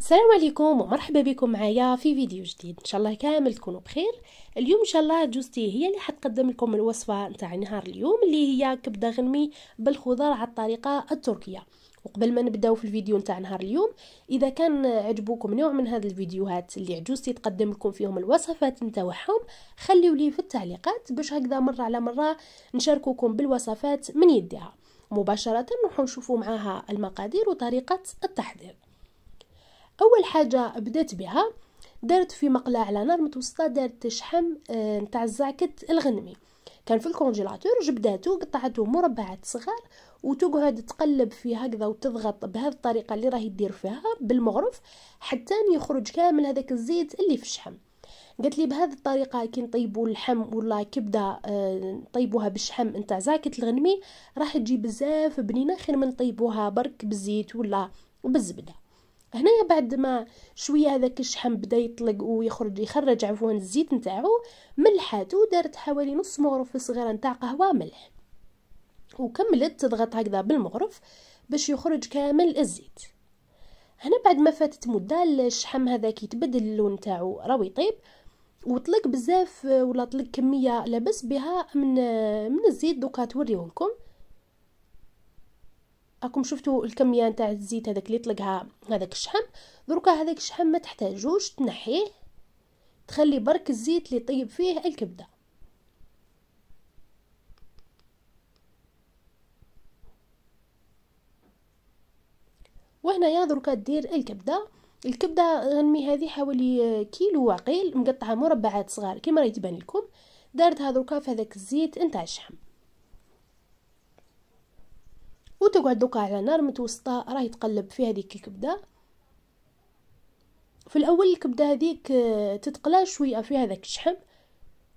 السلام عليكم ومرحبا بكم معايا في فيديو جديد ان شاء الله كامل تكونوا بخير اليوم ان شاء الله جوزتي هي اللي حتقدم لكم الوصفه نتاع نهار اليوم اللي هي كبده غنمي بالخضار على الطريقه التركيه وقبل ما نبداو في الفيديو نتاع نهار اليوم اذا كان عجبوكم نوع من هذه الفيديوهات اللي عجوزتي تقدم لكم فيهم الوصفات نتاعهم خليو لي في التعليقات باش هكذا مره على مره نشاركوكم بالوصفات من يديها مباشره نروحو نشوفوا معاها المقادير وطريقه التحضير اول حاجه بدات بها درت في مقله على نار متوسطه درت شحم آه، نتاع الزعكت الغنمي كان في الكونجيلاتور جبداتو قطعته مربعات صغار وتقعد تقلب فيه هكذا وتضغط بهذه الطريقه اللي راهي دير فيها بالمغرف حتى يخرج كامل هذاك الزيت اللي في الشحم قالت لي بهذه الطريقه كي نطيبوا اللحم ولا كبده آه، نطيبوها بالشحم نتاع زاكت الغنمي راح تجي بزاف بنينه خير من نطيبوها برك بالزيت ولا بالزبده هنايا بعد ما شويه هذاك الشحم بدا يطلق ويخرج يخرج عفوا الزيت نتاعو ملحاتو دارت حوالي نص مغرف صغيره نتاع قهوه ملح وكملت تضغط هكذا بالمغرف باش يخرج كامل الزيت هنا بعد ما فاتت مده الشحم هذا كيتبدل اللون نتاعو راهو يطيب وطلق بزاف ولا طلق كميه لابس بها من من الزيت دوكا توريهم لكم راكم شفتوا الكميه نتاع الزيت هذاك اللي طلقها هذاك الشحم دروكا هذاك الشحم ما تحتاجوش تنحيه تخلي برك الزيت اللي طيب فيه الكبده وهنايا دروكا دير الكبده الكبده غنمي هذه حوالي كيلو وعقيل مقطعه مربعات صغار كيما راهي تبان لكم دارتها دروكا في هذاك الزيت نتاع الشحم تقعد دوكا على نار متوسطة راه يتقلب فيها هذيك الكبدة في الاول الكبده هذيك آه، تتقلى شويه في هذاك الشحم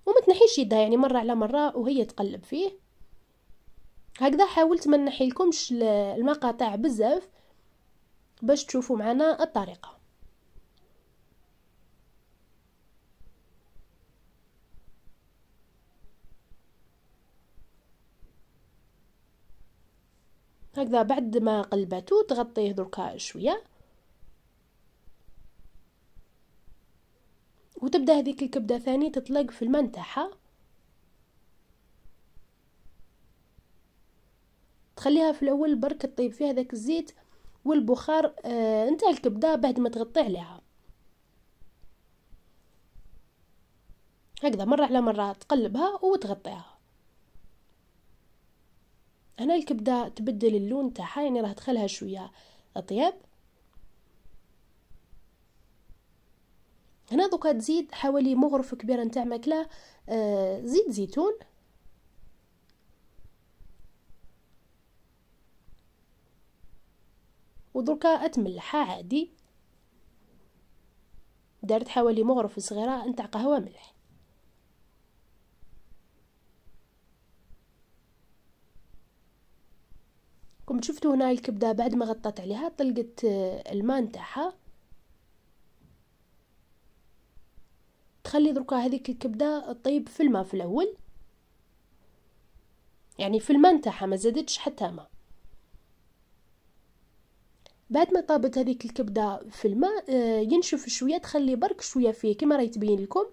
وما تنحيش يدها يعني مره على مره وهي تقلب فيه هكذا حاولت ما نحي لكمش المقاطع بزاف باش تشوفوا معنا الطريقه هكذا بعد ما قلبته تغطيه دركا شويه وتبدا هذيك الكبده ثاني تطلق في الماء نتاعها تخليها في الاول برك تطيب فيها ذاك الزيت والبخار آه انتهى الكبده بعد ما تغطي عليها هكذا مره على مره تقلبها وتغطيها هنا الكبدة تبدل اللون تاعها يعني راه دخلها شوية أطيب هنا دوكا تزيد حوالي مغرف كبيرة نتاع ماكلة آه، زيت زيتون ودركا اتملحها عادي دارت حوالي مغرف صغيرة نتاع قهوة ملح كم شفتوا هنا الكبدة بعد ما غطيت عليها طلقت آه، المان نتاعها تخلي دركا هذيك الكبدة طيب في الماء في الأول يعني في الماء نتاعها ما زادتش حتى ما بعد ما طابت هذيك الكبدة في الماء آه، ينشف شوية تخلي برك شوية فيه كما راهي تبين لكم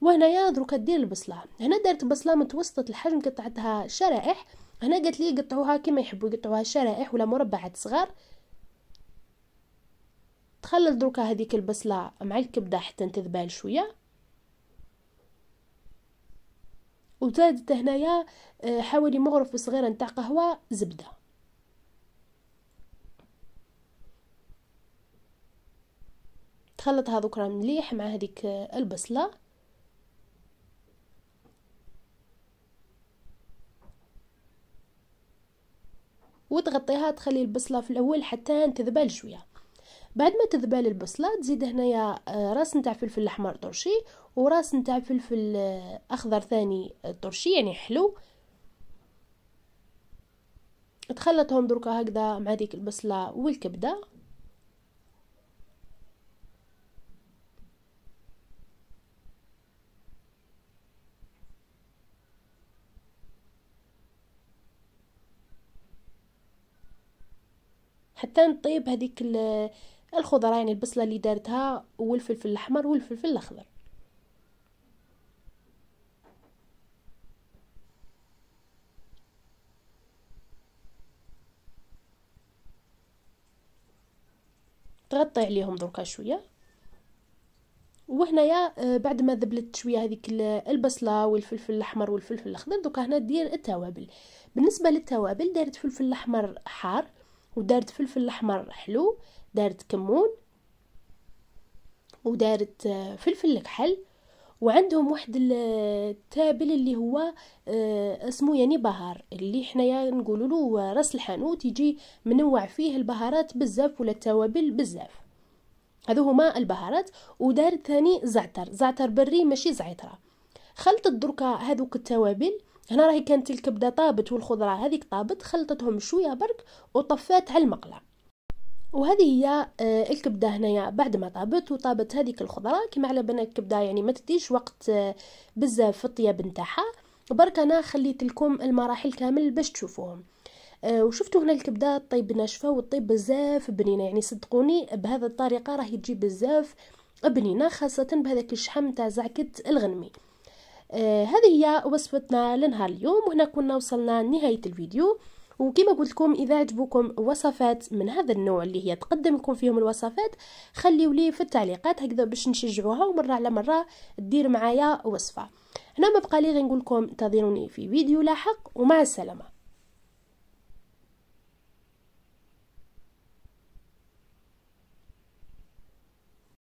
وهنايا دركا دير البصلة هنا دارت بصلة متوسطة الحجم قطعتها شرائح هنا قالت لي قطعوها كما يحبوا يقطعوها شرائح ولا مربعات صغار تخلل دركا هذيك البصله مع الكبده حتى تذبال شويه وزادت هنايا آه، حوالي مغرف صغيره نتاع قهوه زبده تخلط هذوك مليح مع هذيك آه، البصله وتغطيها تخلي البصلة في الأول حتى تذبل شوية بعد ما تذبل البصلة تزيد هنايا آه، راس نتاع فلفل الأحمر طرشي وراس نتاع فلفل آه، أخضر ثاني طرشي آه، يعني حلو تخلطهم دركا هكذا مع ديك البصلة والكبدة حتى نطيب هذيك الخضره يعني البصله اللي دارتها والفلفل الاحمر والفلفل الاخضر تغطي عليهم دركا شويه وهنايا آه، بعد ما ذبلت شويه هذيك البصله والفلفل الاحمر والفلفل الاخضر دوكا هنا دير التوابل بالنسبه للتوابل دارت فلفل احمر حار ودارت فلفل احمر حلو دارت كمون ودارت آه، فلفل كحل وعندهم واحد التابل آه، اللي هو آه، اسمه يعني بهار اللي حنايا نقولوا له راس الحانوت يجي منوع فيه البهارات بزاف ولا التوابل بزاف هذو هما البهارات ودارت ثاني زعتر زعتر بري ماشي زعتره خلطت دركا هذوك التوابل هنا راهي كانت الكبده طابت والخضره هذيك طابت خلطتهم شويه برك وطفات على المقله وهذه هي آه، الكبده هنايا بعد ما طابت وطابت هذيك الخضره كما على بنا الكبده يعني ما تديش وقت آه، بزاف في الطياب نتاعها برك انا خليت لكم المراحل كامل باش تشوفوهم آه، وشفتوا هنا الكبده طيب ناشفه وطيب بزاف بنينه يعني صدقوني بهذا الطريقه راهي تجي بزاف بنينه خاصه بهذاك الشحم تاع زعكه الغنمي آه هذه هي وصفتنا لنهار اليوم وهنا كنا وصلنا لنهاية الفيديو وكما قلت لكم اذا عجبوكم وصفات من هذا النوع اللي هي تقدم لكم فيهم الوصفات خليوا لي في التعليقات هكذا باش نشجعوها ومره على مره دير معايا وصفه هنا ما بقى لي غير نقول لكم انتظروني في فيديو لاحق ومع السلامه